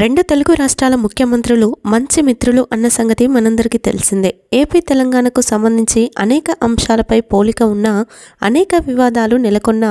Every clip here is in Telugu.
రెండు తెలుగు రాష్ట్రాల ముఖ్యమంత్రులు మంచి మిత్రులు అన్న సంగతి మనందరికీ తెలిసిందే ఏపీ తెలంగాణకు సంబంధించి అనేక అంశాలపై పోలిక ఉన్న అనేక వివాదాలు నెలకొన్న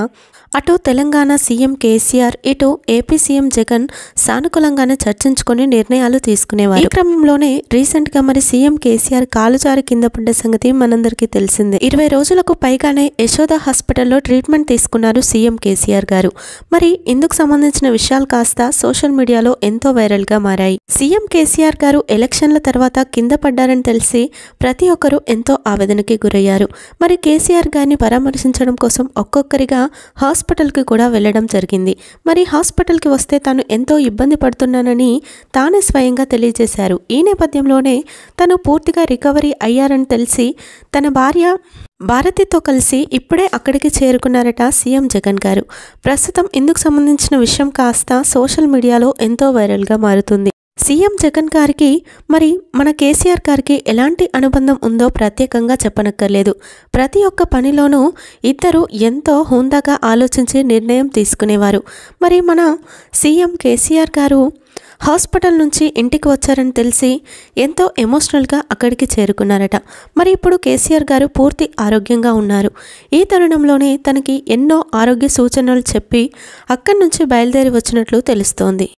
అటు తెలంగాణ సీఎం కేసీఆర్ ఇటు ఏపీ సీఎం జగన్ సానుకూలంగానే చర్చించుకుని నిర్ణయాలు తీసుకునేవారు ఈ క్రమంలోనే రీసెంట్గా మరి సీఎం కేసీఆర్ కాలుజారి కింద పడ్డ సంగతి మనందరికీ తెలిసిందే ఇరవై రోజులకు పైగానే యశోద హాస్పిటల్లో ట్రీట్మెంట్ తీసుకున్నారు సీఎం కేసీఆర్ గారు మరి ఇందుకు సంబంధించిన విషయాలు కాస్త సోషల్ మీడియాలో ఎంతో ఎక్కువగా వైరల్గా మారాయి సీఎం కేసీఆర్ గారు ఎలక్షన్ల తర్వాత కింద పడ్డారని తెలిసి ప్రతి ఒక్కరూ ఎంతో ఆవేదనకి గురయ్యారు మరి కేసీఆర్ గారిని పరామర్శించడం కోసం ఒక్కొక్కరిగా హాస్పిటల్కి కూడా వెళ్ళడం జరిగింది మరి హాస్పిటల్కి వస్తే తాను ఎంతో ఇబ్బంది పడుతున్నానని తానే స్వయంగా తెలియజేశారు ఈ నేపథ్యంలోనే తను పూర్తిగా రికవరీ అయ్యారని తెలిసి తన భార్య భారతితో కలిసి ఇప్పుడే అక్కడికి చేరుకున్నారట సీఎం జగన్ గారు ప్రస్తుతం ఇందుకు సంబంధించిన విషయం కాస్త సోషల్ మీడియాలో ఎంతో వైరల్గా మారుతుంది సీఎం జగన్ గారికి మరి మన కేసీఆర్ గారికి ఎలాంటి అనుబంధం ఉందో ప్రత్యేకంగా చెప్పనక్కర్లేదు ప్రతి ఒక్క పనిలోనూ ఇద్దరు ఎంతో హుందాగా ఆలోచించి నిర్ణయం తీసుకునేవారు మరి మన సీఎం కేసీఆర్ గారు హాస్పిటల్ నుంచి ఇంటికి వచ్చారని తెలిసి ఎంతో ఎమోషనల్గా అక్కడికి చేరుకున్నారట మరి ఇప్పుడు కేసీఆర్ గారు పూర్తి ఆరోగ్యంగా ఉన్నారు ఈ తరుణంలోనే తనకి ఎన్నో ఆరోగ్య సూచనలు చెప్పి అక్కడి నుంచి బయలుదేరి వచ్చినట్లు తెలుస్తోంది